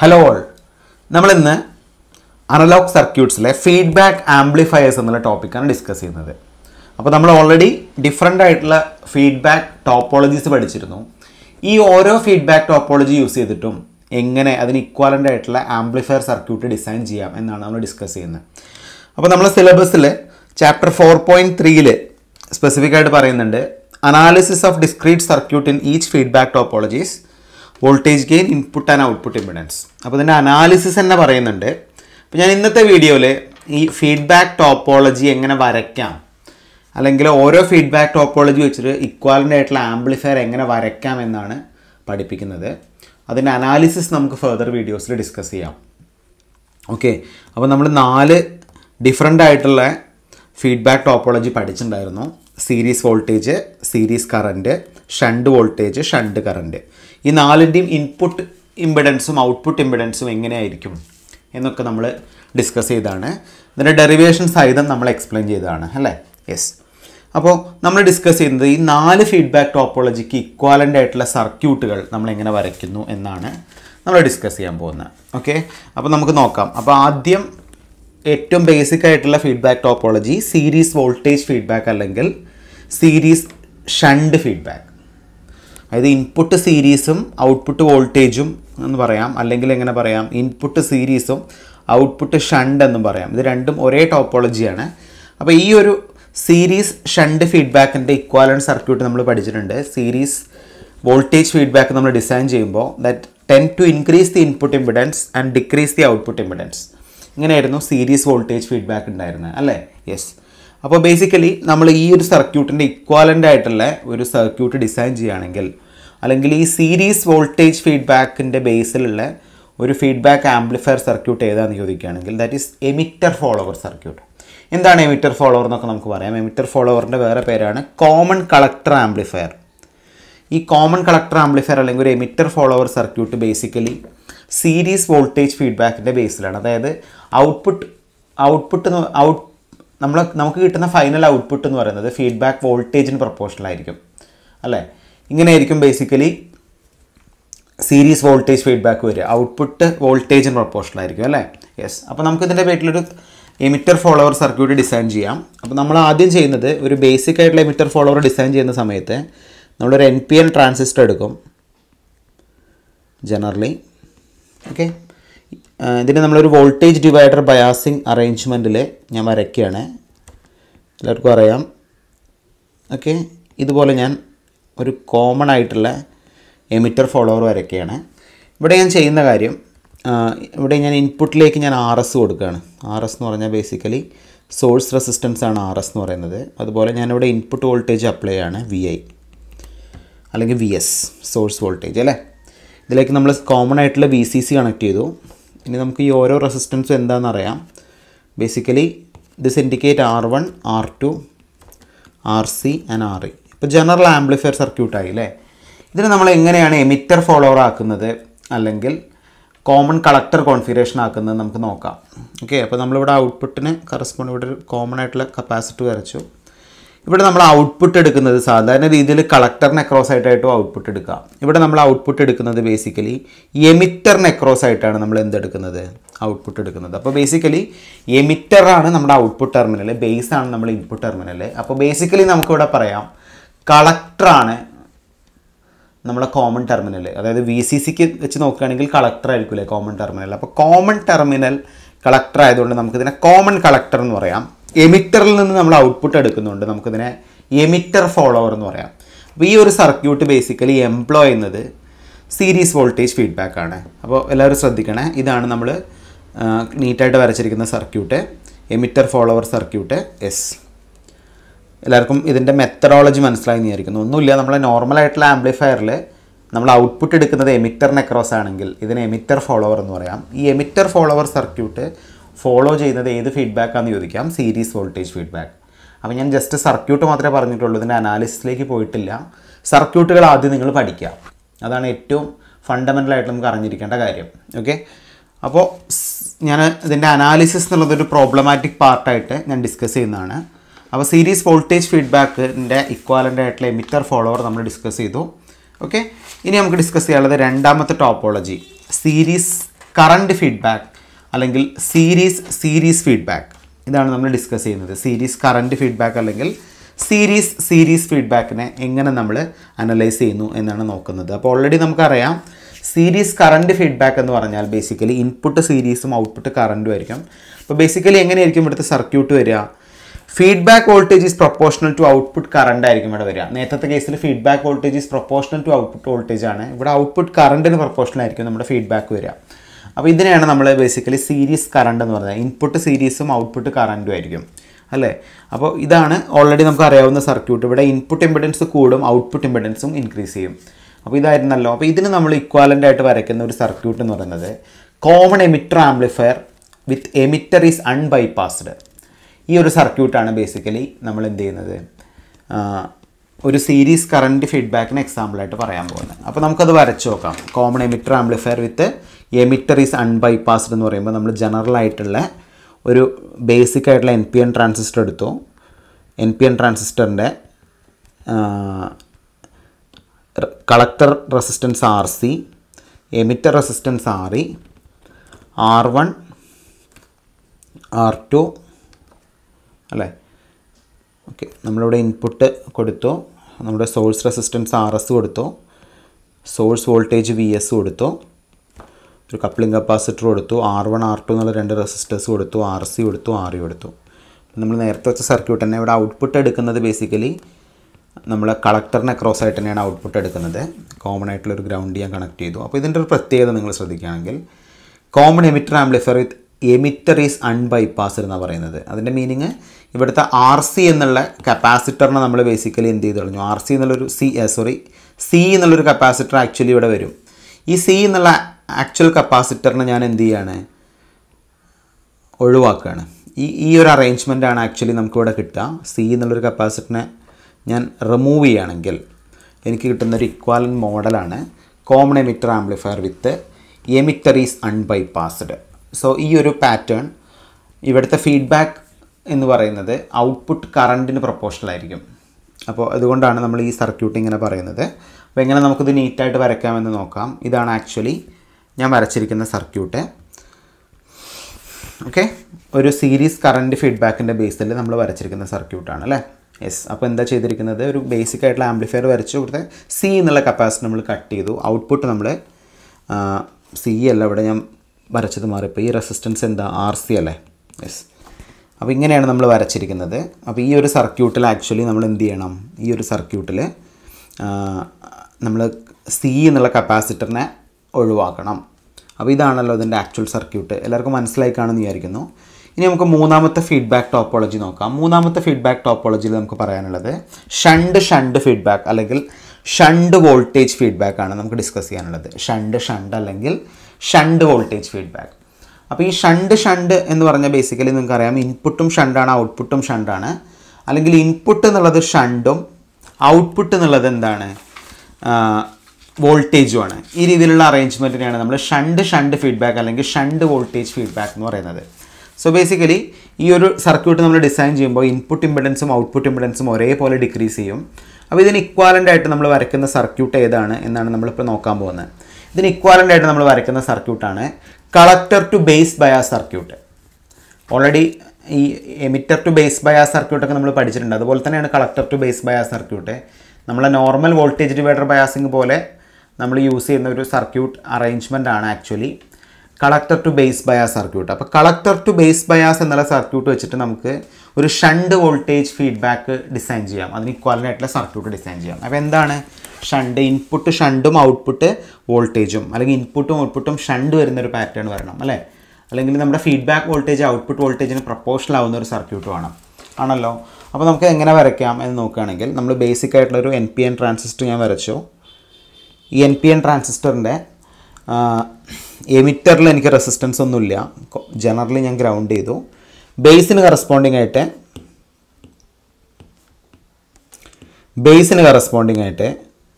hello all നമ്മളിന്ന് analog സർക്യൂട്ട്സിലെ feedback amplifiers എന്നുള്ള ടോപ്പിക്കാണ് ഡിസ്കസ് ചെയ്യുന്നത് അപ്പോൾ നമ്മൾ ഓൾറെഡി ഡിഫറെൻ്റ് ആയിട്ടുള്ള ഫീഡ്ബാക്ക് ടോപ്പോളജീസ് പഠിച്ചിരുന്നു ഈ ഓരോ ഫീഡ്ബാക്ക് ടോപ്പോളജി യൂസ് ചെയ്തിട്ടും എങ്ങനെ അതിന് ഇക്വാലൻ്റ് ആയിട്ടുള്ള ആംപ്ലിഫയർ സർക്യൂട്ട് ഡിസൈൻ ചെയ്യാം എന്നാണ് നമ്മൾ ഡിസ്കസ് ചെയ്യുന്നത് അപ്പോൾ നമ്മൾ സിലബസിൽ ചാപ്റ്റർ ഫോർ പോയിൻറ്റ് ത്രീയിൽ സ്പെസിഫിക്കായിട്ട് പറയുന്നുണ്ട് analysis of discrete circuit in each feedback topologies voltage gain input and output impedance അപ്പോൾ ഇതിൻ്റെ അനാലിസിസ് തന്നെ പറയുന്നുണ്ട് അപ്പോൾ ഞാൻ ഇന്നത്തെ വീഡിയോയിൽ ഈ ഫീഡ്ബാക്ക് ടോപ്പോളജി എങ്ങനെ വരയ്ക്കാം അല്ലെങ്കിൽ ഓരോ ഫീഡ്ബാക്ക് ടോപ്പോളജി വെച്ചിട്ട് ഇക്വാലൻ്റ് ആയിട്ടുള്ള ആംപ്ലിഫയർ എങ്ങനെ വരയ്ക്കാം എന്നാണ് പഠിപ്പിക്കുന്നത് അതിൻ്റെ അനാലിസിസ് നമുക്ക് ഫെർദർ വീഡിയോസിൽ ഡിസ്കസ് ചെയ്യാം ഓക്കെ അപ്പോൾ നമ്മൾ നാല് ഡിഫറെൻ്റ് ആയിട്ടുള്ള ഫീഡ്ബാക്ക് ടോപ്പോളജി പഠിച്ചിട്ടുണ്ടായിരുന്നു series voltage series current shunt voltage shunt current ഈ നാലിൻ്റെയും ഇൻപുട്ട് ഇമ്പിഡൻസും ഔട്ട്പുട്ട് ഇമ്പിഡൻസും എങ്ങനെയായിരിക്കും എന്നൊക്കെ നമ്മൾ ഡിസ്കസ് ചെയ്താണ് ഇതിൻ്റെ ഡെറിവേഷൻ സഹിതം നമ്മൾ എക്സ്പ്ലെയിൻ ചെയ്തതാണ് അല്ലേ യെസ് അപ്പോൾ നമ്മൾ ഡിസ്കസ് ചെയ്യുന്നത് ഈ നാല് ഫീഡ്ബാക്ക് ടോപ്പോളജിക്ക് ഇക്വാലൻ്റ് ആയിട്ടുള്ള സർക്യൂട്ടുകൾ നമ്മൾ എങ്ങനെ വരയ്ക്കുന്നു എന്നാണ് നമ്മൾ ഡിസ്കസ് ചെയ്യാൻ പോകുന്നത് ഓക്കെ അപ്പോൾ നമുക്ക് നോക്കാം അപ്പോൾ ആദ്യം ഏറ്റവും ബേസിക് ആയിട്ടുള്ള feedback topology series voltage feedback അല്ലെങ്കിൽ സീരീസ് ഷണ്ട് ഫീഡ്ബാക്ക് അതായത് ഇൻപുട്ട് സീരീസും ഔട്ട്പുട്ട് വോൾട്ടേജും എന്ന് പറയാം അല്ലെങ്കിൽ എങ്ങനെ പറയാം ഇൻപുട്ട് സീരീസും ഔട്ട്പുട്ട് ഷണ്ട് എന്നും പറയാം ഇത് രണ്ടും ഒരേ ടോപ്പോളജിയാണ് അപ്പോൾ ഈ ഒരു സീരീസ് ഷണ്ട് ഫീഡ്ബാക്കിൻ്റെ ഇക്വാലൻറ്റ് സർക്യൂട്ട് നമ്മൾ പഠിച്ചിട്ടുണ്ട് സീരീസ് വോൾട്ടേജ് ഫീഡ്ബാക്ക് നമ്മൾ ഡിസൈൻ ചെയ്യുമ്പോൾ that tend to increase the input impedance and decrease the output impedance ഇങ്ങനെയായിരുന്നു സീരീസ് വോൾട്ടേജ് ഫീഡ്ബാക്ക് ഉണ്ടായിരുന്നത് അല്ലേ യെസ് അപ്പോൾ ബേസിക്കലി നമ്മൾ ഈ ഒരു സർക്യൂട്ടിൻ്റെ ഇക്വാലൻ്റ് ആയിട്ടുള്ള ഒരു സർക്യൂട്ട് ഡിസൈൻ ചെയ്യുകയാണെങ്കിൽ അല്ലെങ്കിൽ ഈ സീരീസ് വോൾട്ടേജ് ഫീഡ്ബാക്കിൻ്റെ ബേസിലുള്ള ഒരു ഫീഡ്ബാക്ക് ആംപ്ലിഫയർ സർക്യൂട്ട് ഏതാണെന്ന് ചോദിക്കുകയാണെങ്കിൽ that is emitter follower circuit എന്താണ് എമിറ്റർ ഫോളോവർ എന്നൊക്കെ നമുക്ക് പറയാം എമിറ്റർ ഫോളോവറിൻ്റെ വേറെ പേരാണ് കോമൺ കളക്ടർ ആംപ്ലിഫയർ ഈ കോമൺ കളക്ടർ ആംപ്ലിഫയർ അല്ലെങ്കിൽ ഒരു emitter follower circuit basically series voltage ഫീഡ്ബാക്കിൻ്റെ ബേസിലാണ് അതായത് ഔട്ട്പുട്ട് ഔട്ട്പുട്ട് ഔട്ട് നമ്മൾ നമുക്ക് കിട്ടുന്ന ഫൈനൽ ഔട്ട്പുട്ട് എന്ന് പറയുന്നത് ഫീഡ്ബാക്ക് വോൾട്ടേജിന് പ്രൊപ്പോർഷണൽ ആയിരിക്കും അല്ലേ ഇങ്ങനെയായിരിക്കും ബേസിക്കലി സീരീസ് വോൾട്ടേജ് ഫീഡ്ബാക്ക് വരിക ഔട്ട്പുട്ട് വോൾട്ടേജിന് പ്രൊപ്പോർഷണൽ ആയിരിക്കും അല്ലേ യെസ് അപ്പോൾ നമുക്കിതിൻ്റെ പേരിലൊരു എമിറ്റർ ഫോളോവർ സർക്യൂട്ട് ഡിസൈൻ ചെയ്യാം അപ്പോൾ നമ്മൾ ആദ്യം ചെയ്യുന്നത് ഒരു ബേസിക് ആയിട്ടുള്ള എമിറ്റർ ഫോളോവർ ഡിസൈൻ ചെയ്യുന്ന സമയത്ത് നമ്മളൊരു എൻ പി എൽ ട്രാൻസിസ്റ്റർ എടുക്കും ജനറലി ഓക്കെ ഇതിന് നമ്മളൊരു വോൾട്ടേജ് ഡിവൈഡർ ബയാസിങ് അറേഞ്ച്മെൻറ്റിൽ ഞാൻ വരയ്ക്കുകയാണ് എല്ലാവർക്കും അറിയാം ഓക്കെ ഇതുപോലെ ഞാൻ ഒരു കോമൺ ആയിട്ടുള്ള എമിറ്റർ ഫോളോവർ വരയ്ക്കുകയാണ് ഇവിടെ ഞാൻ ചെയ്യുന്ന കാര്യം ഇവിടെ ഞാൻ ഇൻപുട്ടിലേക്ക് ഞാൻ ആർ എസ് കൊടുക്കുകയാണ് ആർ എസ് എന്ന് പറഞ്ഞാൽ ബേസിക്കലി സോഴ്സ് റെസിസ്റ്റൻസ് ആണ് ആർ എസ് എന്ന് പറയുന്നത് അതുപോലെ ഞാനിവിടെ ഇൻപുട്ട് വോൾട്ടേജ് അപ്ലൈ ആണ് വി ഐ അല്ലെങ്കിൽ വി എസ് സോഴ്സ് വോൾട്ടേജ് അല്ലേ ഇതിലേക്ക് നമ്മൾ കോമൺ ആയിട്ടുള്ള വി സി സി കണക്ട് ചെയ്തു ഇനി നമുക്ക് ഈ ഓരോ റെസിസ്റ്റൻസും എന്താണെന്ന് അറിയാം basically this indicate R one R two R C and R E ഇപ്പോൾ ജനറൽ ആംപ്ലിഫയർ ആയി അല്ലേ ഇതിന് നമ്മൾ എങ്ങനെയാണ് എമിറ്റർ ഫോളോവർ ആക്കുന്നത് അല്ലെങ്കിൽ കോമൺ കളക്ടർ കോൺഫിഗറേഷൻ ആക്കുന്നത് നമുക്ക് നോക്കാം ഓക്കെ അപ്പോൾ നമ്മളിവിടെ ഔട്ട്പുട്ടിന് കറസ്പോണ്ട് ഇവിടെ ഒരു കോമൺ ആയിട്ടുള്ള കപ്പാസിറ്റി വരച്ചു ഇവിടെ നമ്മൾ ഔട്ട്പുട്ട് എടുക്കുന്നത് സാധാരണ രീതിയിൽ കളക്ടറിന് അക്രോസ് ആയിട്ടായിട്ടും ഔട്ട്പുട്ട് എടുക്കുക ഇവിടെ നമ്മൾ ഔട്ട്പുട്ട് എടുക്കുന്നത് ബേസിക്കലി എമിറ്ററിന് അക്രോസ് ആയിട്ടാണ് നമ്മൾ എന്തെടുക്കുന്നത് ഔട്ട്പുട്ട് എടുക്കുന്നത് അപ്പോൾ ബേസിക്കലി എമിറ്ററാണ് നമ്മുടെ ഔട്ട്പുട്ട് ടെർമിനൽ ബേസ് ആണ് നമ്മുടെ ഇൻപുട്ട് ടെർമിനൽ അപ്പോൾ ബേസിക്കലി നമുക്കിവിടെ പറയാം കളക്ടറാണ് നമ്മുടെ കോമൺ ടെർമിനൽ അതായത് വി സി സിക്ക് വെച്ച് നോക്കുകയാണെങ്കിൽ കളക്ടർ ആയിരിക്കില്ലേ കോമൺ ടെർമിനൽ അപ്പോൾ കോമൺ ടെർമിനൽ കളക്ടർ ആയതുകൊണ്ട് നമുക്കിതിനെ കോമൺ കളക്ടർ എന്ന് പറയാം എമിറ്ററിൽ നിന്ന് നമ്മൾ ഔട്ട്പുട്ട് എടുക്കുന്നുണ്ട് നമുക്കിതിനെ എമിറ്റർ ഫോളോവർ എന്ന് പറയാം അപ്പോൾ ഈ ഒരു സർക്യൂട്ട് ബേസിക്കലി എംപ്ലോയ് ചെയ്യുന്നത് സീരീസ് വോൾട്ടേജ് ഫീഡ്ബാക്ക് ആണ് അപ്പോൾ എല്ലാവരും ശ്രദ്ധിക്കണേ ഇതാണ് നമ്മൾ നീറ്റായിട്ട് വരച്ചിരിക്കുന്ന സർക്യൂട്ട് എമിറ്റർ ഫോളോവർ സർക്യൂട്ട് എസ് എല്ലാവർക്കും ഇതിൻ്റെ മെത്തഡോളജി മനസ്സിലായി വിചാരിക്കുന്നു ഒന്നുമില്ല നമ്മളെ നോർമലായിട്ടുള്ള ആംപ്ലിഫയറിൽ നമ്മൾ ഔട്ട്പുട്ട് എടുക്കുന്നത് എമിറ്ററിന് അക്രോസ് ആണെങ്കിൽ ഇതിന് എമിറ്റർ ഫോളോവർ എന്ന് പറയാം ഈ എമിറ്റർ ഫോളോവർ സർക്യൂട്ട് ഫോളോ ചെയ്യുന്നത് ഏത് ഫീഡ്ബാക്കാണെന്ന് ചോദിക്കാം സീരീസ് വോൾട്ടേജ് ഫീഡ്ബാക്ക് അപ്പോൾ ഞാൻ ജസ്റ്റ് സർക്യൂട്ട് മാത്രമേ പറഞ്ഞിട്ടുള്ളൂ ഇതിൻ്റെ അനാലിസിസിലേക്ക് പോയിട്ടില്ല സർക്യൂട്ടുകൾ ആദ്യം നിങ്ങൾ പഠിക്കുക അതാണ് ഏറ്റവും ഫണ്ടമെൻ്റൽ ആയിട്ട് നമുക്ക് അറിഞ്ഞിരിക്കേണ്ട കാര്യം ഓക്കെ അപ്പോൾ ഞാൻ ഇതിൻ്റെ അനാലിസിസ് എന്നുള്ളതൊരു പ്രോബ്ലമാറ്റിക് പാർട്ടായിട്ട് ഞാൻ ഡിസ്കസ് ചെയ്യുന്നതാണ് അപ്പോൾ സീരീസ് വോൾട്ടേജ് ഫീഡ്ബാക്കിൻ്റെ ഇക്വാലൻ്റ് ആയിട്ടുള്ള എമിറ്റർ ഫോളോവർ നമ്മൾ ഡിസ്കസ് ചെയ്തു ഓക്കെ ഇനി നമുക്ക് ഡിസ്കസ് ചെയ്യാനുള്ളത് രണ്ടാമത്തെ ടോപ്പോളജി സീരീസ് കറണ്ട് ഫീഡ്ബാക്ക് അല്ലെങ്കിൽ സീരീസ് സീരീസ് ഫീഡ്ബാക്ക് ഇതാണ് നമ്മൾ ഡിസ്കസ് ചെയ്യുന്നത് സീരീസ് കറൻറ്റ് ഫീഡ്ബാക്ക് അല്ലെങ്കിൽ സീരീസ് സീരീസ് ഫീഡ്ബാക്കിനെ എങ്ങനെ നമ്മൾ അനലൈസ് ചെയ്യുന്നു എന്നാണ് നോക്കുന്നത് അപ്പോൾ ഓൾറെഡി നമുക്കറിയാം സീരീസ് കറൻറ്റ് ഫീഡ്ബാക്ക് എന്ന് പറഞ്ഞാൽ ബേസിക്കലി ഇൻപുട്ട് സീരീസും ഔട്ട്പുട്ട് കറൻറ്റും ആയിരിക്കും അപ്പോൾ ബേസിക്കലി എങ്ങനെയായിരിക്കും ഇവിടുത്തെ സർക്യൂട്ട് വരിക feedback voltage is proportional to output current ആയിരിക്കും ഇവിടെ വരിക നേരത്തെ കേസിൽ feedback voltage is proportional to output voltage ആണ് ഇവിടെ ഔട്ട്പുട്ട് കറണ്ടിന് പ്രൊപ്പോഷണൽ ആയിരിക്കും നമ്മുടെ ഫീഡ്ബാക്ക് വരിക അപ്പോൾ ഇതിനെയാണ് നമ്മൾ ബേസിക്കലി സീരീസ് കറണ്ട് എന്ന് പറയുന്നത് ഇൻപുട്ട് സീരീസും ഔട്ട്പുട്ട് കറണ്ടും ആയിരിക്കും അല്ലേ അപ്പോൾ ഇതാണ് ഓൾറെഡി നമുക്ക് അറിയാവുന്ന സർക്യൂട്ട് ഇവിടെ ഇൻപുട്ട് ഇമ്പിഡൻസ് കൂടും ഔട്ട്പുട്ട് ഇമ്പിഡൻസും ഇൻക്രീസ് ചെയ്യും അപ്പോൾ ഇതായിരുന്നല്ലോ അപ്പോൾ ഇതിന് നമ്മൾ ഇക്വാലൻ്റ് ആയിട്ട് വരയ്ക്കുന്ന ഒരു സർക്യൂട്ട് എന്ന് പറയുന്നത് common emitter amplifier with emitter is unbypassed ഈ ഒരു സർക്യൂട്ടാണ് ബേസിക്കലി നമ്മൾ എന്ത് ചെയ്യുന്നത് ഒരു സീരീസ് കറണ്ട് ഫീഡ്ബാക്കിന് ആയിട്ട് പറയാൻ പോകുന്നത് അപ്പോൾ നമുക്കത് വരച്ച് നോക്കാം common emitter amplifier with emitter is unbypassed എന്ന് പറയുമ്പോൾ നമ്മൾ ജനറൽ ആയിട്ടുള്ള ഒരു ബേസിക് ആയിട്ടുള്ള എൻ പി എൻ ട്രാൻസിസ്റ്റർ എടുത്തു എൻ പി എൻ ട്രാൻസിസ്റ്ററിൻ്റെ collector resistance R C emitter resistance R E R one R two അല്ലേ ഓക്കെ നമ്മളിവിടെ ഇൻപുട്ട് കൊടുത്തു നമ്മുടെ സോഴ്സ് റെസിസ്റ്റൻസ് ആർ എസ് കൊടുത്തു സോഴ്സ് വോൾട്ടേജ് വി എസ് കൊടുത്തു ഒരു കപ്ലിംഗ് കപ്പാസിറ്റർ കൊടുത്തു ആർ വൺ ആർ ടു എന്നുള്ള രണ്ട് റെസിസ്റ്റേഴ്സ് കൊടുത്തു ആർ സി കൊടുത്തു ആർ ഇ കൊടുത്തു നമ്മൾ നേരത്തെ വെച്ച സർക്യൂട്ട് തന്നെ ഇവിടെ ഔട്ട്പുട്ട് എടുക്കുന്നത് ബേസിക്കലി നമ്മൾ കളക്ടറിന് അക്രോസ് ആയിട്ട് തന്നെയാണ് ഔട്ട്പുട്ട് എടുക്കുന്നത് കോമൺ ആയിട്ടുള്ള ഒരു ഗ്രൗണ്ട് ഞാൻ കണക്ട് ചെയ്തു അപ്പോൾ ഇതിൻ്റെ ഒരു പ്രത്യേകത നിങ്ങൾ ശ്രദ്ധിക്കുകയാണെങ്കിൽ common emitter amplifier with emitter is is unbypassed എന്നാണ് പറയുന്നത് അതിൻ്റെ മീനിങ് ഇവിടുത്തെ ആർ സി എന്നുള്ള കപ്പാസിറ്ററിനെ നമ്മൾ ബേസിക്കലി എന്ത് ചെയ്ത് കളഞ്ഞു ആർ സി എന്നുള്ളൊരു സി സോറി സി എന്നുള്ളൊരു കപ്പാസിറ്റർ ആക്ച്വലി ഇവിടെ വരും ഈ സി എന്നുള്ള ആക്ച്വൽ കപ്പാസിറ്ററിനെ ഞാൻ എന്ത് ചെയ്യാണ് ഒഴിവാക്കുകയാണ് ഈ ഈ ഒരു അറേഞ്ച്മെൻറ്റാണ് ആക്ച്വലി നമുക്കിവിടെ കിട്ടുക സി എന്നുള്ളൊരു കപ്പാസിറ്ററിനെ ഞാൻ റിമൂവ് ചെയ്യുകയാണെങ്കിൽ എനിക്ക് കിട്ടുന്ന ഒരു ഇക്വാലൻ മോഡലാണ് common emitter amplifier with emitter is unbypassed so ഈ ഒരു പാറ്റേൺ ഇവിടുത്തെ ഫീഡ്ബാക്ക് എന്ന് പറയുന്നത് ഔട്ട്പുട്ട് കറണ്ടിന് പ്രൊപ്പോർഷണൽ ആയിരിക്കും അപ്പോൾ അതുകൊണ്ടാണ് നമ്മൾ ഈ സർക്യൂട്ട് ഇങ്ങനെ പറയുന്നത് അപ്പോൾ എങ്ങനെ നമുക്കിത് നീറ്റായിട്ട് വരയ്ക്കാമെന്ന് നോക്കാം ഇതാണ് ആക്ച്വലി ഞാൻ വരച്ചിരിക്കുന്ന സർക്യൂട്ട് ഓക്കെ ഒരു സീരീസ് കറണ്ട് ഫീഡ്ബാക്കിൻ്റെ ബേസിൽ നമ്മൾ വരച്ചിരിക്കുന്ന സർക്യൂട്ടാണ് അല്ലേ യെസ് അപ്പോൾ എന്താ ചെയ്തിരിക്കുന്നത് ഒരു ബേസിക് ആയിട്ടുള്ള ആംപ്ലിഫയർ വരച്ചു ഇവിടുത്തെ സി എന്നുള്ള കപ്പാസിറ്റി നമ്മൾ കട്ട് ചെയ്തു ഔട്ട്പുട്ട് നമ്മൾ സി അല്ല ഇവിടെ ഞാൻ വരച്ചത് മാറിപ്പോൾ ഈ റെസിസ്റ്റൻസ് എന്താ ആർ സി അല്ലേ യെസ് അപ്പോൾ ഇങ്ങനെയാണ് നമ്മൾ വരച്ചിരിക്കുന്നത് അപ്പോൾ ഈ ഒരു സർക്യൂട്ടിൽ ആക്ച്വലി നമ്മൾ എന്ത് ചെയ്യണം ഈ ഒരു സർക്യൂട്ടിൽ നമ്മൾ സി എന്നുള്ള കപ്പാസിറ്ററിനെ ഒഴിവാക്കണം അപ്പോൾ ഇതാണല്ലോ ഇതിൻ്റെ ആക്ച്വൽ സർക്യൂട്ട് എല്ലാവർക്കും മനസ്സിലായി കാണുമെന്ന് വിചാരിക്കുന്നു ഇനി നമുക്ക് മൂന്നാമത്തെ ഫീഡ്ബാക്ക് ടോപ്പോളജി നോക്കാം മൂന്നാമത്തെ ഫീഡ്ബാക്ക് ടോപ്പോളജിയിൽ നമുക്ക് പറയാനുള്ളത് ഷണ്ട് ഷണ്ട് ഫീഡ്ബാക്ക് അല്ലെങ്കിൽ ഷണ്ട് വോൾട്ടേജ് ഫീഡ്ബാക്ക് ആണ് നമുക്ക് ഡിസ്കസ് ചെയ്യാനുള്ളത് ഷണ്ട് ഷണ്ട് അല്ലെങ്കിൽ ഷണ്ട് വോൾട്ടേജ് ഫീഡ്ബാക്ക് അപ്പോൾ ഈ ഷണ്ട് ഷണ്ട് എന്ന് പറഞ്ഞാൽ ബേസിക്കലി നിങ്ങൾക്കറിയാം ഇൻപുട്ടും ഷണ്ടാണ് ഔട്ട്പുട്ടും ഷണ്ടാണ് അല്ലെങ്കിൽ ഇൻപുട്ട് എന്നുള്ളത് ഷണ്ടും ഔട്ട്പുട്ട് എന്നുള്ളത് എന്താണ് വോൾട്ടേജുമാണ് ഈ രീതിയിലുള്ള അറേഞ്ച്മെൻറ്റിനെയാണ് നമ്മൾ ഷണ്ട് ഷണ്ട് ഫീഡ്ബാക്ക് അല്ലെങ്കിൽ ഷണ്ട് വോൾട്ടേജ് ഫീഡ്ബാക്ക് എന്ന് പറയുന്നത് സോ ബേസിക്കലി ഈ ഒരു സർക്യൂട്ട് നമ്മൾ ഡിസൈൻ ചെയ്യുമ്പോൾ ഇൻപുട്ട് ഇമ്പിഡൻസും ഔട്ട്പുട്ട് ഇമ്പിഡൻസും ഒരേപോലെ ഡിക്രീസ് ചെയ്യും അപ്പോൾ ഇതിന് ഇക്വാലൻ്റ് ആയിട്ട് നമ്മൾ വരയ്ക്കുന്ന സർക്യൂട്ട് ഏതാണ് എന്നാണ് നമ്മളിപ്പോൾ നോക്കാൻ പോകുന്നത് ഇതിന് ഇക്വാലൻ്റ് ആയിട്ട് നമ്മൾ വരയ്ക്കുന്ന സർക്യൂട്ടാണ് collector to base bias circuit already ഈ എമിറ്റർ ടു ബേസ് ബയാസ് സർക്യൂട്ടൊക്കെ നമ്മൾ പഠിച്ചിട്ടുണ്ട് അതുപോലെ തന്നെയാണ് collector to base bias circuit നമ്മളെ നോർമൽ വോൾട്ടേജ് ഡിവൈഡർ ബയാസിങ് പോലെ നമ്മൾ യൂസ് ചെയ്യുന്ന ഒരു സർക്യൂട്ട് അറേഞ്ച്മെൻ്റ് ആണ് actually collector to base bias circuit അപ്പോൾ കളക്ടർ ടു ബേസ് ബയാസ് എന്നുള്ള സർക്യൂട്ട് വെച്ചിട്ട് നമുക്ക് ഒരു ഷണ്ട് വോൾട്ടേജ് ഫീഡ്ബാക്ക് ഡിസൈൻ ചെയ്യാം അതിന് ഇക്വാലൻ്റ് ആയിട്ടുള്ള സർക്യൂട്ട് ഡിസൈൻ ചെയ്യാം അപ്പോൾ എന്താണ് ഷണ്ട് ഇൻപുട്ട് ഷണ്ടും ഔട്ട്പുട്ട് വോൾട്ടേജും അല്ലെങ്കിൽ ഇൻപുട്ടും ഔട്ട്പുട്ടും ഷണ്ട് വരുന്നൊരു പാറ്റേൺ വരണം അല്ലേ അല്ലെങ്കിൽ നമ്മുടെ ഫീഡ്ബാക്ക് വോൾട്ടേജ് ഔട്ട്പുട്ട് വോൾട്ടേജിന് പ്രപ്പോർഷണൽ ആവുന്ന ഒരു സർക്യൂട്ട് വേണം ആണല്ലോ അപ്പോൾ നമുക്ക് എങ്ങനെ വരയ്ക്കാം എന്ന് നോക്കുകയാണെങ്കിൽ നമ്മൾ ബേസിക് ആയിട്ടുള്ളൊരു എൻ പി എൻ ട്രാൻസിസ്റ്റർ ഞാൻ വരച്ചു ഈ എൻ പി എൻ ട്രാൻസിസ്റ്ററിൻ്റെ എമിറ്ററിൽ എനിക്ക് റെസിസ്റ്റൻസ് ഒന്നുമില്ല ജനറലി ഞാൻ ഗ്രൗണ്ട് ചെയ്തു ബേസിന് കറസ്പോണ്ടിങ് ആയിട്ട് ബേസിന് കറസ്പോണ്ടിങ് ആയിട്ട്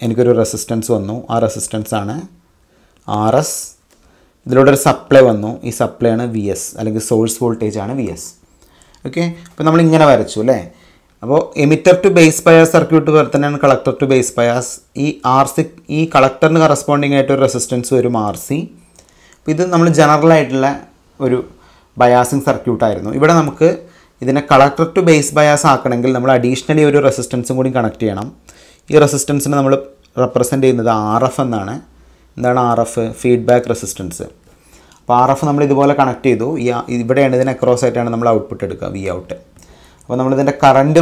എനിക്കൊരു റെസിസ്റ്റൻസ് വന്നു ആ റെസിസ്റ്റൻസ് ആണ് ആർ എസ് ഇതിലൂടെ ഒരു സപ്ലൈ വന്നു ഈ സപ്ലൈ ആണ് വി എസ് അല്ലെങ്കിൽ സോഴ്സ് വോൾട്ടേജ് ആണ് വി എസ് ഓക്കെ അപ്പോൾ നമ്മൾ ഇങ്ങനെ വരച്ചു അല്ലേ അപ്പോൾ emitter to base bias circuit പോലെ തന്നെയാണ് കളക്ടർ ടു ബേസ് പയാസ് ഈ ആർ സി ഈ കളക്ടറിന് കറസ്പോണ്ടിങ് ആയിട്ട് ഒരു റെസിസ്റ്റൻസ് വരും ആർ സി അപ്പോൾ ഇത് നമ്മൾ ജനറൽ ആയിട്ടുള്ള ഒരു ബയാസിങ് സർക്യൂട്ടായിരുന്നു ഇവിടെ നമുക്ക് ഇതിനെ കളക്ടർ ടു ബേസ് ബയാസ് ആക്കണമെങ്കിൽ നമ്മൾ അഡീഷണലി ഒരു റെസിസ്റ്റൻസും കൂടി കണക്ട് ചെയ്യണം ഈ റെസിസ്റ്റൻസിനെ നമ്മൾ റെപ്രസെൻ്റ് ചെയ്യുന്നത് ആർ എഫ് എന്നാണ് എന്താണ് ആർ എഫ് ഫീഡ്ബാക്ക് റെസിസ്റ്റൻസ് അപ്പോൾ ആർ എഫ് നമ്മൾ ഇതുപോലെ കണക്ട് ചെയ്തു ഈ ഇവിടെയാണ് ഇതിന് അക്രോസ് ആയിട്ടാണ് നമ്മൾ ഔട്ട്പുട്ട് എടുക്കുക വി ഔട്ട് അപ്പോൾ നമ്മളിതിൻ്റെ കറണ്ട്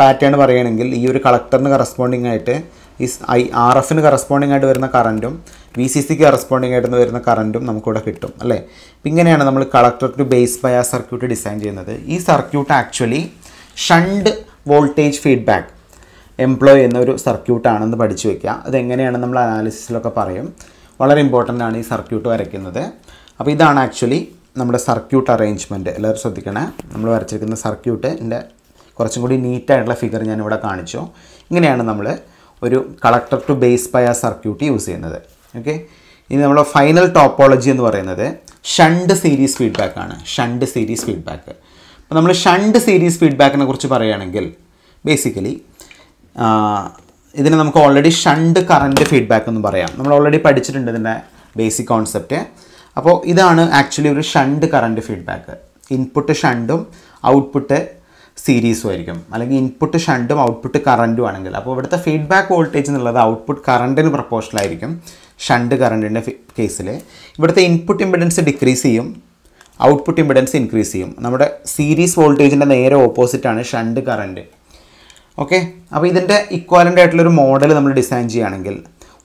പാറ്റേൺ പറയുകയാണെങ്കിൽ ഈ ഒരു കളക്ടറിന് കറസ്പോണ്ടിങ് ആയിട്ട് ഈ ഐ ആർ എഫിന് കറസ്പോണ്ടിങ് ആയിട്ട് വരുന്ന കറണ്ടും വി സി സിക്ക് കറസ്പോണ്ടിങ് ആയിട്ട് വരുന്ന കറണ്ടും നമുക്കിവിടെ കിട്ടും അല്ലേ ഇപ്പം ഇങ്ങനെയാണ് നമ്മൾ കളക്ടർ ടു ബേസ് ആ സർക്യൂട്ട് ഡിസൈൻ ചെയ്യുന്നത് ഈ circuit actually shunt voltage feedback employ എന്നൊരു സർക്യൂട്ടാണെന്ന് പഠിച്ചു വയ്ക്കുക അതെങ്ങനെയാണ് നമ്മൾ അനാലിസിസിലൊക്കെ പറയും വളരെ ഇമ്പോർട്ടൻ്റ് ആണ് ഈ സർക്യൂട്ട് വരയ്ക്കുന്നത് അപ്പോൾ ഇതാണ് ആക്ച്വലി നമ്മുടെ സർക്യൂട്ട് അറേഞ്ച്മെൻറ്റ് എല്ലാവരും ശ്രദ്ധിക്കണേ നമ്മൾ വരച്ചിരിക്കുന്ന എൻ്റെ കുറച്ചും കൂടി നീറ്റായിട്ടുള്ള ഫിഗർ ഞാനിവിടെ കാണിച്ചു ഇങ്ങനെയാണ് നമ്മൾ ഒരു കളക്ടർ ടു ബേസ് ആ സർക്യൂട്ട് യൂസ് ചെയ്യുന്നത് ഓക്കെ ഇനി നമ്മുടെ ഫൈനൽ ടോപ്പോളജി എന്ന് പറയുന്നത് ഷണ്ട് സീരീസ് ഫീഡ്ബാക്ക് ആണ് ഷണ്ട് സീരീസ് ഫീഡ്ബാക്ക് അപ്പോൾ നമ്മൾ ഷണ്ട് സീരീസ് ഫീഡ്ബാക്കിനെ കുറിച്ച് പറയുകയാണെങ്കിൽ ബേസിക്കലി ഇതിനെ നമുക്ക് ഓൾറെഡി ഷണ്ട് കറൻറ്റ് ഫീഡ്ബാക്ക് എന്ന് പറയാം നമ്മൾ ഓൾറെഡി പഠിച്ചിട്ടുണ്ട് ഇതിൻ്റെ ബേസിക് കോൺസെപ്റ്റ് അപ്പോൾ ഇതാണ് ആക്ച്വലി ഒരു ഷണ്ട് കറൻറ്റ് ഫീഡ്ബാക്ക് ഇൻപുട്ട് ഷണ്ടും ഔട്ട്പുട്ട് സീരീസും ആയിരിക്കും അല്ലെങ്കിൽ ഇൻപുട്ട് ഷണ്ടും ഔട്ട്പുട്ട് കറൻറ്റും ആണെങ്കിൽ അപ്പോൾ ഇവിടുത്തെ ഫീഡ്ബാക്ക് വോൾട്ടേജ് എന്നുള്ളത് ഔട്ട്പുട്ട് കറൻറ്റിന് പ്രപ്പോർഷനായിരിക്കും ഷണ്ട് കറൻറ്റിൻ്റെ കേസിൽ ഇവിടുത്തെ ഇൻപുട്ട് ഇമ്പിഡൻസ് ഡിക്രീസ് ചെയ്യും ഔട്ട്പുട്ട് ഇമ്പിഡൻസ് ഇൻക്രീസ് ചെയ്യും നമ്മുടെ സീരീസ് വോൾട്ടേജിൻ്റെ നേരെ ഓപ്പോസിറ്റാണ് ഷണ്ട് കറൻറ്റ് ഓക്കെ അപ്പോൾ ഇതിൻ്റെ ഇക്വാലൻ്റ് ആയിട്ടുള്ളൊരു മോഡൽ നമ്മൾ ഡിസൈൻ ചെയ്യുകയാണെങ്കിൽ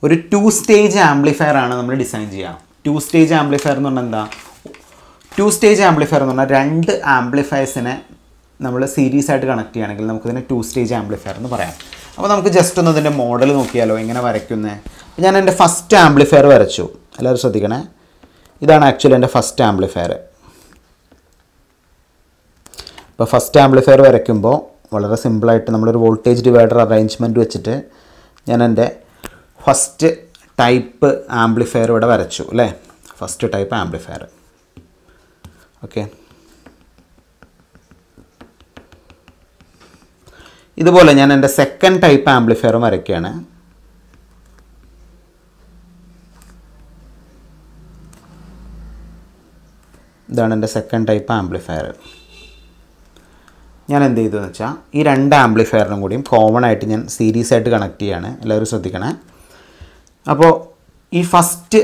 ഒരു ടു സ്റ്റേജ് ആംപ്ലിഫയർ ആണ് നമ്മൾ ഡിസൈൻ ചെയ്യുക ടു സ്റ്റേജ് ആംപ്ലിഫയർ എന്ന് പറഞ്ഞാൽ എന്താ ടു സ്റ്റേജ് ആംപ്ലിഫയർ എന്ന് പറഞ്ഞാൽ രണ്ട് ആംപ്ലിഫയേഴ്സിനെ നമ്മൾ സീരീസ് ആയിട്ട് കണക്ട് ചെയ്യുകയാണെങ്കിൽ നമുക്കിതിനെ ടു സ്റ്റേജ് ആംപ്ലിഫയർ എന്ന് പറയാം അപ്പോൾ നമുക്ക് ജസ്റ്റ് ഒന്ന് ഇതിൻ്റെ മോഡൽ നോക്കിയാലോ എങ്ങനെ വരയ്ക്കുന്നത് അപ്പോൾ ഞാൻ എൻ്റെ ഫസ്റ്റ് ആംപ്ലിഫയർ വരച്ചു എല്ലാവരും ശ്രദ്ധിക്കണേ ഇതാണ് ആക്ച്വലി എൻ്റെ ഫസ്റ്റ് ആംപ്ലിഫയർ അപ്പോൾ ഫസ്റ്റ് ആംപ്ലിഫയർ വരയ്ക്കുമ്പോൾ വളരെ സിമ്പിളായിട്ട് നമ്മളൊരു വോൾട്ടേജ് ഡിവൈഡർ അറേഞ്ച്മെൻറ്റ് വെച്ചിട്ട് ഞാൻ എൻ്റെ ഫസ്റ്റ് ടൈപ്പ് ആംപ്ലിഫയർ ഇവിടെ വരച്ചു അല്ലേ ഫസ്റ്റ് ടൈപ്പ് ആംപ്ലിഫയർ ഓക്കെ ഇതുപോലെ ഞാൻ എൻ്റെ സെക്കൻഡ് ടൈപ്പ് ആംപ്ലിഫയറും വരയ്ക്കുകയാണ് ഇതാണ് എൻ്റെ സെക്കൻഡ് ടൈപ്പ് ആംപ്ലിഫയർ ഞാൻ എന്ത് ചെയ്തു എന്ന് വെച്ചാൽ ഈ രണ്ട് ആംപ്ലിഫയറിനും കൂടിയും കോമൺ ആയിട്ട് ഞാൻ സീരീസ് ആയിട്ട് കണക്ട് ചെയ്യാണ് എല്ലാവരും ശ്രദ്ധിക്കണേ അപ്പോൾ ഈ ഫസ്റ്റ്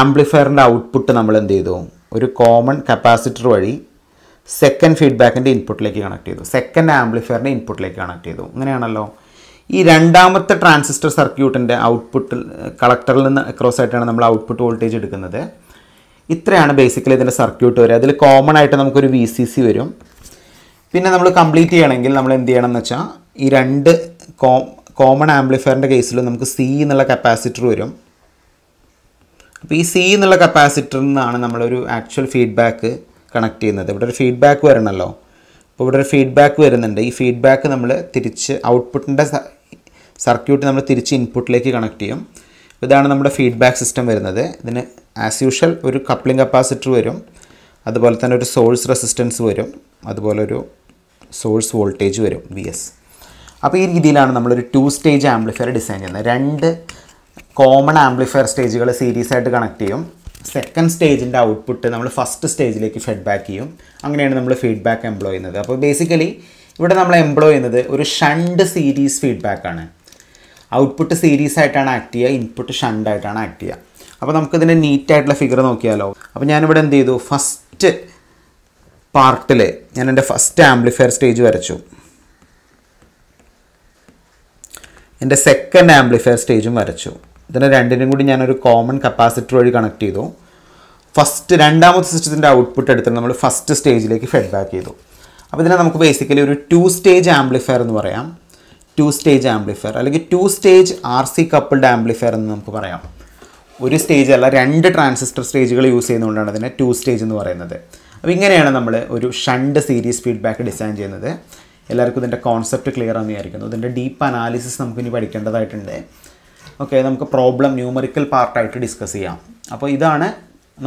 ആംപ്ലിഫയറിൻ്റെ ഔട്ട്പുട്ട് നമ്മൾ എന്ത് ചെയ്തു ഒരു കോമൺ കപ്പാസിറ്റർ വഴി സെക്കൻഡ് ഫീഡ്ബാക്കിൻ്റെ ഇൻപുട്ടിലേക്ക് കണക്ട് ചെയ്തു സെക്കൻഡ് ആംപ്ലിഫയറിൻ്റെ ഇൻപുട്ടിലേക്ക് കണക്ട് ചെയ്തു അങ്ങനെയാണല്ലോ ഈ രണ്ടാമത്തെ ട്രാൻസിസ്റ്റർ സർക്യൂട്ടിൻ്റെ ഔട്ട്പുട്ടിൽ കളക്ടറിൽ നിന്ന് അക്രോസ് ആയിട്ടാണ് നമ്മൾ ഔട്ട്പുട്ട് വോൾട്ടേജ് എടുക്കുന്നത് ഇത്രയാണ് ബേസിക്കലി ഇതിൻ്റെ സർക്യൂട്ട് വരിക അതിൽ കോമൺ ആയിട്ട് നമുക്കൊരു വി സി സി വരും പിന്നെ നമ്മൾ കംപ്ലീറ്റ് ചെയ്യണമെങ്കിൽ നമ്മൾ എന്ത് ചെയ്യണം എന്ന് വെച്ചാൽ ഈ രണ്ട് കോമൺ ആംപ്ലിഫയറിൻ്റെ കേസിൽ നമുക്ക് സി എന്നുള്ള കപ്പാസിറ്റർ വരും അപ്പോൾ ഈ സി എന്നുള്ള കപ്പാസിറ്ററിൽ നിന്നാണ് നമ്മളൊരു ആക്ച്വൽ ഫീഡ്ബാക്ക് കണക്ട് ചെയ്യുന്നത് ഇവിടെ ഒരു ഫീഡ്ബാക്ക് വരണമല്ലോ അപ്പോൾ ഇവിടെ ഒരു ഫീഡ്ബാക്ക് വരുന്നുണ്ട് ഈ ഫീഡ്ബാക്ക് നമ്മൾ തിരിച്ച് ഔട്ട്പുട്ടിൻ്റെ സർക്യൂട്ട് നമ്മൾ തിരിച്ച് ഇൻപുട്ടിലേക്ക് കണക്ട് ചെയ്യും ഇതാണ് നമ്മുടെ ഫീഡ്ബാക്ക് സിസ്റ്റം വരുന്നത് ഇതിന് ആസ് യൂഷ്വൽ ഒരു കപ്ലിംഗ് കപ്പാസിറ്റർ വരും അതുപോലെ തന്നെ ഒരു സോഴ്സ് റെസിസ്റ്റൻസ് വരും അതുപോലെ ഒരു സോഴ്സ് വോൾട്ടേജ് വരും വി എസ് അപ്പോൾ ഈ രീതിയിലാണ് നമ്മളൊരു ടു സ്റ്റേജ് ആംപ്ലിഫയർ ഡിസൈൻ ചെയ്യുന്നത് രണ്ട് കോമൺ ആംപ്ലിഫയർ സ്റ്റേജുകൾ സീരീസ് ആയിട്ട് കണക്ട് ചെയ്യും സെക്കൻഡ് സ്റ്റേജിൻ്റെ ഔട്ട്പുട്ട് നമ്മൾ ഫസ്റ്റ് സ്റ്റേജിലേക്ക് ഫീഡ്ബാക്ക് ചെയ്യും അങ്ങനെയാണ് നമ്മൾ ഫീഡ്ബാക്ക് എംപ്ലോയ് ചെയ്യുന്നത് അപ്പോൾ ബേസിക്കലി ഇവിടെ നമ്മൾ എംപ്ലോയ് ചെയ്യുന്നത് ഒരു ഷണ്ട് സീരീസ് ഫീഡ്ബാക്കാണ് ഔട്ട്പുട്ട് സീരീസ് ആയിട്ടാണ് ആക്ട് ചെയ്യുക ഇൻപുട്ട് ഷണ്ട് ആയിട്ടാണ് ആക്ട് ചെയ്യുക അപ്പോൾ നമുക്കിതിൻ്റെ നീറ്റായിട്ടുള്ള ഫിഗർ നോക്കിയാലോ അപ്പോൾ ഞാനിവിടെ എന്ത് ചെയ്തു ഫസ്റ്റ് പാർട്ടിൽ ഞാൻ എൻ്റെ ഫസ്റ്റ് ആംപ്ലിഫയർ സ്റ്റേജ് വരച്ചു എൻ്റെ സെക്കൻഡ് ആംപ്ലിഫയർ സ്റ്റേജും വരച്ചു ഇതിനെ രണ്ടിനും കൂടി ഞാനൊരു കോമൺ കപ്പാസിറ്റർ വഴി കണക്ട് ചെയ്തു ഫസ്റ്റ് രണ്ടാമത്തെ സിസ്റ്റത്തിൻ്റെ ഔട്ട്പുട്ട് എടുത്തിട്ട് നമ്മൾ ഫസ്റ്റ് സ്റ്റേജിലേക്ക് ഫീഡ്ബാക്ക് ചെയ്തു അപ്പോൾ ഇതിനെ നമുക്ക് ബേസിക്കലി ഒരു ടു സ്റ്റേജ് ആംപ്ലിഫയർ എന്ന് പറയാം ടു സ്റ്റേജ് ആംപ്ലിഫയർ അല്ലെങ്കിൽ two stage R C coupled amplifier എന്ന് നമുക്ക് പറയാം ഒരു സ്റ്റേജ് അല്ല രണ്ട് ട്രാൻസിസ്റ്റർ സ്റ്റേജുകൾ യൂസ് ചെയ്യുന്നതുകൊണ്ടാണ് ഇതിനെ ടു സ്റ്റേജ് എന്ന് പറയുന്നത് അപ്പോൾ ഇങ്ങനെയാണ് നമ്മൾ ഒരു ഷണ്ട് സീരീസ് ഫീഡ്ബാക്ക് ഡിസൈൻ ചെയ്യുന്നത് എല്ലാവർക്കും ഇതിൻ്റെ കോൺസെപ്റ്റ് ക്ലിയർ ആണെന്ന് വിചാരിക്കുന്നു ഇതിൻ്റെ ഡീപ്പ് അനാലിസിസ് നമുക്കിനി പഠിക്കേണ്ടതായിട്ടുണ്ട് ഓക്കെ നമുക്ക് പ്രോബ്ലം ന്യൂമറിക്കൽ പാർട്ടായിട്ട് ഡിസ്കസ് ചെയ്യാം അപ്പോൾ ഇതാണ്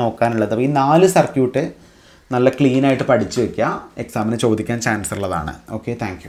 നോക്കാനുള്ളത് അപ്പോൾ ഈ നാല് സർക്യൂട്ട് നല്ല ക്ലീനായിട്ട് പഠിച്ചു വയ്ക്കുക എക്സാമിന് ചോദിക്കാൻ ചാൻസ് ഉള്ളതാണ് ഓക്കെ താങ്ക്